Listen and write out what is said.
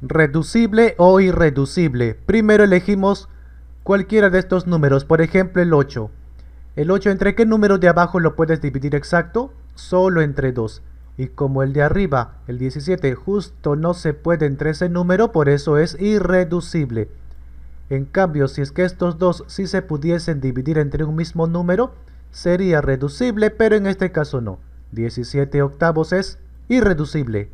Reducible o irreducible. Primero elegimos cualquiera de estos números, por ejemplo el 8. El 8 entre qué número de abajo lo puedes dividir exacto? Solo entre 2. Y como el de arriba, el 17, justo no se puede entre ese número, por eso es irreducible. En cambio, si es que estos dos sí se pudiesen dividir entre un mismo número, sería reducible, pero en este caso no. 17 octavos es irreducible.